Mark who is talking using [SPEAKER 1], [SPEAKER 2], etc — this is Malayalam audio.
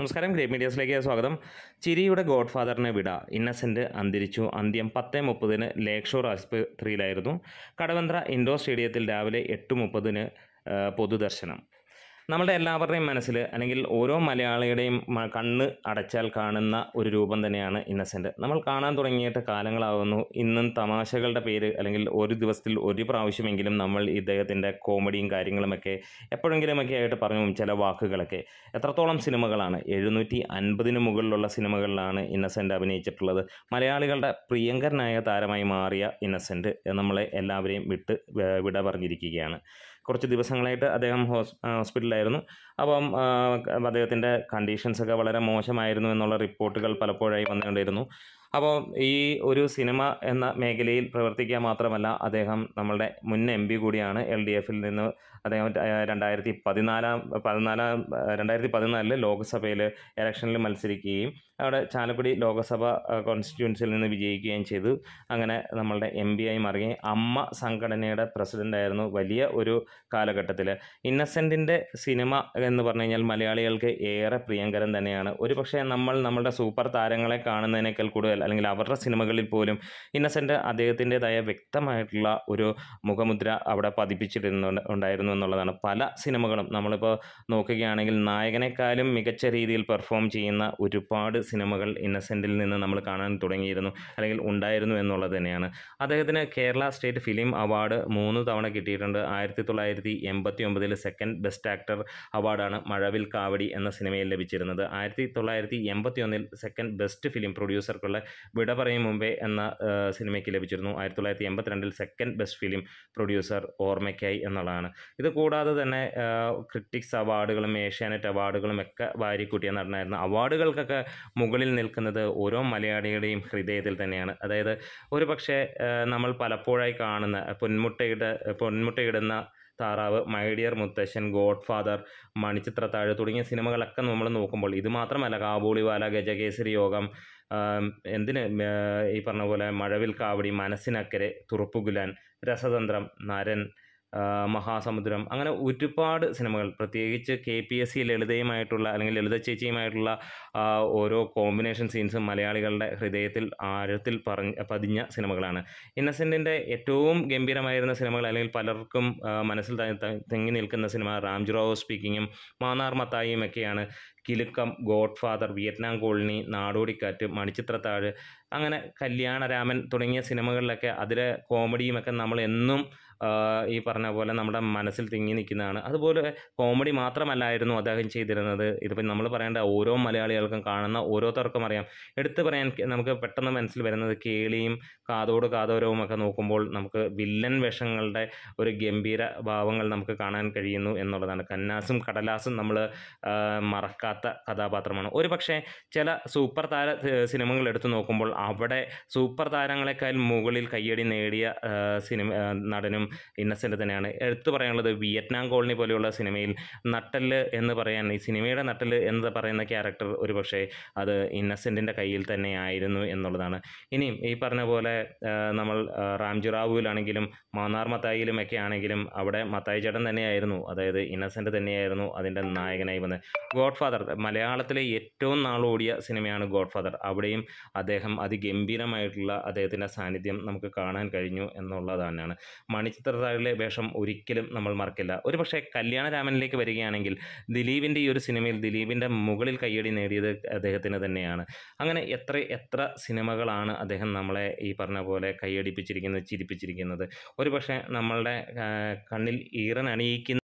[SPEAKER 1] നമസ്കാരം ഗ്രേ മീഡിയസിലേക്ക് സ്വാഗതം ചിരിയുടെ ഗോഡ് ഫാദറിനെ വിട ഇന്നസെൻറ്റ് അന്തരിച്ചു അന്ത്യം പത്ത് മുപ്പതിന് ലേക്ഷോർ ആശുപത്രിയിലായിരുന്നു കടവന്ത്ര ഇൻഡോർ സ്റ്റേഡിയത്തിൽ രാവിലെ എട്ട് മുപ്പതിന് പൊതുദർശനം നമ്മുടെ എല്ലാവരുടെയും മനസ്സിൽ അല്ലെങ്കിൽ ഓരോ മലയാളിയുടെയും കണ്ണ് അടച്ചാൽ കാണുന്ന ഒരു രൂപം തന്നെയാണ് ഇന്നസെൻ്റ് നമ്മൾ കാണാൻ തുടങ്ങിയിട്ട് കാലങ്ങളാവുന്നു ഇന്നും തമാശകളുടെ പേര് അല്ലെങ്കിൽ ഒരു ദിവസത്തിൽ ഒരു പ്രാവശ്യമെങ്കിലും നമ്മൾ ഇദ്ദേഹത്തിൻ്റെ കോമഡിയും കാര്യങ്ങളുമൊക്കെ എപ്പോഴെങ്കിലുമൊക്കെ ആയിട്ട് പറഞ്ഞു ചില വാക്കുകളൊക്കെ എത്രത്തോളം സിനിമകളാണ് എഴുന്നൂറ്റി അൻപതിന് മുകളിലുള്ള സിനിമകളിലാണ് ഇന്നസെൻ്റ് അഭിനയിച്ചിട്ടുള്ളത് മലയാളികളുടെ പ്രിയങ്കരനായ താരമായി മാറിയ ഇന്നസെൻ്റ് നമ്മളെ എല്ലാവരെയും വിട്ട് വിട പറഞ്ഞിരിക്കുകയാണ് കുറച്ച് ദിവസങ്ങളായിട്ട് അദ്ദേഹം ഹോസ് ഹോസ്പിറ്റലിലായിരുന്നു അപ്പം അദ്ദേഹത്തിൻ്റെ കണ്ടീഷൻസൊക്കെ വളരെ മോശമായിരുന്നു എന്നുള്ള റിപ്പോർട്ടുകൾ പലപ്പോഴായി വന്നുകൊണ്ടിരുന്നു അപ്പോൾ ഈ ഒരു സിനിമ എന്ന മേഖലയിൽ പ്രവർത്തിക്കുക മാത്രമല്ല അദ്ദേഹം നമ്മളുടെ മുൻ എം പി കൂടിയാണ് എൽ ഡി എഫിൽ നിന്ന് അദ്ദേഹം രണ്ടായിരത്തി പതിനാലാം പതിനാലാം രണ്ടായിരത്തി പതിനാലിൽ ലോക്സഭയിൽ ഇലക്ഷനിൽ മത്സരിക്കുകയും അവിടെ ചാലക്കുടി ലോക്സഭ കോൺസ്റ്റിറ്റ്യൂൻസിൽ നിന്ന് വിജയിക്കുകയും ചെയ്തു അങ്ങനെ നമ്മളുടെ എം പി ആയി മാറുകയും അമ്മ സംഘടനയുടെ പ്രസിഡൻ്റായിരുന്നു വലിയ ഒരു കാലഘട്ടത്തിൽ ഇന്നസെൻറ്റിൻ്റെ സിനിമ എന്ന് പറഞ്ഞു കഴിഞ്ഞാൽ മലയാളികൾക്ക് ഏറെ പ്രിയങ്കരം തന്നെയാണ് ഒരു പക്ഷേ നമ്മൾ നമ്മളുടെ സൂപ്പർ താരങ്ങളെ കാണുന്നതിനേക്കാൾ കൂടുതൽ അല്ലെങ്കിൽ അവരുടെ സിനിമകളിൽ പോലും ഇന്നസെൻ്റ് അദ്ദേഹത്തിൻ്റെതായ വ്യക്തമായിട്ടുള്ള ഒരു മുഖമുദ്ര അവിടെ പതിപ്പിച്ചിരുന്നു ഉണ്ടായിരുന്നു എന്നുള്ളതാണ് പല സിനിമകളും നമ്മളിപ്പോൾ നോക്കുകയാണെങ്കിൽ നായകനേക്കാളും മികച്ച രീതിയിൽ പെർഫോം ചെയ്യുന്ന ഒരുപാട് സിനിമകൾ ഇന്നസെൻറ്റിൽ നിന്ന് നമ്മൾ കാണാൻ തുടങ്ങിയിരുന്നു അല്ലെങ്കിൽ ഉണ്ടായിരുന്നു എന്നുള്ളത് തന്നെയാണ് അദ്ദേഹത്തിന് കേരള സ്റ്റേറ്റ് ഫിലിം അവാർഡ് മൂന്ന് തവണ കിട്ടിയിട്ടുണ്ട് ആയിരത്തി തൊള്ളായിരത്തി എൺപത്തി ഒമ്പതിൽ സെക്കൻഡ് ബെസ്റ്റ് ആക്ടർ അവാർഡാണ് മഴവിൽ കാവടി എന്ന സിനിമയിൽ ലഭിച്ചിരുന്നത് ആയിരത്തി തൊള്ളായിരത്തി എൺപത്തി ഒന്നിൽ സെക്കൻഡ് ബെസ്റ്റ് ഫിലിം പ്രൊഡ്യൂസർക്കുള്ള വിട പറയും മുമ്പേ എന്ന സിനിമയ്ക്ക് ലഭിച്ചിരുന്നു ആയിരത്തി തൊള്ളായിരത്തി എൺപത്തിരണ്ടിൽ സെക്കൻഡ് ബെസ്റ്റ് ഫിലിം പ്രൊഡ്യൂസർ ഓർമ്മയ്ക്കായി എന്നുള്ളതാണ് ഇത് കൂടാതെ തന്നെ ക്രിറ്റിക്സ് അവാർഡുകളും ഏഷ്യാനെറ്റ് അവാർഡുകളും ഒക്കെ വാരിക്കൂട്ടിയ നടനായിരുന്നു അവാർഡുകൾക്കൊക്കെ മുകളിൽ നിൽക്കുന്നത് ഓരോ മലയാളിയുടെയും ഹൃദയത്തിൽ തന്നെയാണ് അതായത് ഒരു പക്ഷേ നമ്മൾ പലപ്പോഴായി കാണുന്ന പൊന്മുട്ടയുടെ Ponmuttayidunna Tharavu my dear Muthassan Godfather Manichitrathazhu തുടങ്ങിയ സിനിമകളൊക്കെ നമ്മൾ നോക്കുമ്പോൾ ഇത് മാത്രമല്ല കാബൂളിവാല ഗജകേസരി യോഗം എന്തിന് ഈ പറഞ്ഞ പോലെ മഴവിൽ കാവടി മനസ്സിനക്കരെ തുറപ്പുകുലാൻ രസതന്ത്രം നരൻ മഹാസമുദ്രം അങ്ങനെ ഒരുപാട് സിനിമകൾ പ്രത്യേകിച്ച് കെ പി എസ് സി ലളിതയുമായിട്ടുള്ള അല്ലെങ്കിൽ ലളിത ചേച്ചിയുമായിട്ടുള്ള ഓരോ കോമ്പിനേഷൻ സീൻസും മലയാളികളുടെ ഹൃദയത്തിൽ ആഴത്തിൽ പറഞ്ഞ പതിഞ്ഞ സിനിമകളാണ് ഇന്നസെൻറ്റിൻ്റെ ഏറ്റവും ഗംഭീരമായിരുന്ന സിനിമകൾ അല്ലെങ്കിൽ പലർക്കും മനസ്സിൽ തെങ്ങി നിൽക്കുന്ന സിനിമ റാംജ് റോവ് സ്പീക്കിങ്ങും മാന്നാർ മത്തായിയും ഒക്കെയാണ് Kilukkam Godfather Vietnam colony Nadodikkattu Manichitrathazhu അങ്ങനെ കല്യാണരാമൻ തുടങ്ങിയ സിനിമകളിലൊക്കെ അതിലെ കോമഡിയുമൊക്കെ നമ്മൾ എന്നും ഈ പറഞ്ഞ പോലെ നമ്മുടെ മനസ്സിൽ തിങ്ങി നിൽക്കുന്നതാണ് അതുപോലെ കോമഡി മാത്രമല്ലായിരുന്നു അദ്ദേഹം ചെയ്തിരുന്നത് ഇതിപ്പോൾ നമ്മൾ പറയേണ്ട ഓരോ മലയാളികൾക്കും കാണുന്ന ഓരോരുത്തർക്കും അറിയാം എടുത്തു പറയാൻ നമുക്ക് പെട്ടെന്ന് മനസ്സിൽ വരുന്നത് കേളിയും കാതോട് കാതോരവും ഒക്കെ നോക്കുമ്പോൾ നമുക്ക് വില്ലൻ വേഷങ്ങളുടെ ഒരു ഗംഭീര ഭാവങ്ങൾ നമുക്ക് കാണാൻ കഴിയുന്നു എന്നുള്ളതാണ് കന്നാസും കടലാസും നമ്മൾ മറക്കാത്ത കഥാപാത്രമാണ് ഒരു പക്ഷേ ചില സൂപ്പർ താര സിനിമകൾ എടുത്തു നോക്കുമ്പോൾ അവിടെ സൂപ്പർ താരങ്ങളെക്കാൾ മുകളിൽ കയ്യടി നേടിയ സിനിമ നടനും ഇന്നസെൻ്റ് തന്നെയാണ് എടുത്തു പറയാനുള്ളത് വിയറ്റ്നാം കോളനി പോലെയുള്ള സിനിമയിൽ നട്ടല് എന്ന് പറയാൻ ഈ സിനിമയുടെ നട്ടല് എന്ന് പറയുന്ന ക്യാരക്ടർ ഒരു പക്ഷേ അത് ഇന്നസെൻറ്റിൻ്റെ കയ്യിൽ തന്നെ ആയിരുന്നു എന്നുള്ളതാണ് ഇനിയും ഈ പറഞ്ഞ പോലെ നമ്മൾ റാംജി റാവുവിലാണെങ്കിലും മാന്നാർ മത്തായിയിലും ഒക്കെ ആണെങ്കിലും അവിടെ മത്തായി ചേട്ടൻ തന്നെയായിരുന്നു അതായത് ഇന്നസെൻ്റ് തന്നെയായിരുന്നു അതിൻ്റെ നായകനായി വന്നത് ഗോഡ് ഫാദർ മലയാളത്തിലെ ഏറ്റവും നാളോടിയ സിനിമയാണ് ഗോഡ് ഫാദർ അവിടെയും അദ്ദേഹം അതിഗംഭീരമായിട്ടുള്ള അദ്ദേഹത്തിൻ്റെ സാന്നിധ്യം നമുക്ക് കാണാൻ കഴിഞ്ഞു എന്നുള്ളതാണ് മണി ചിത്രതാഴിലെ വേഷം ഒരിക്കലും നമ്മൾ മറക്കില്ല ഒരുപക്ഷെ കല്യാണരാമനിലേക്ക് വരികയാണെങ്കിൽ ദിലീപിൻ്റെ ഈ ഒരു സിനിമയിൽ ദിലീപിൻ്റെ മുകളിൽ കയ്യടി നേടിയത് അദ്ദേഹത്തിന് തന്നെയാണ് അങ്ങനെ എത്ര എത്ര സിനിമകളാണ് അദ്ദേഹം നമ്മളെ ഈ പറഞ്ഞ പോലെ കയ്യടിപ്പിച്ചിരിക്കുന്നത് ചിരിപ്പിച്ചിരിക്കുന്നത് ഒരുപക്ഷെ നമ്മളുടെ കണ്ണിൽ ഈറൻ അണിയിക്കുന്ന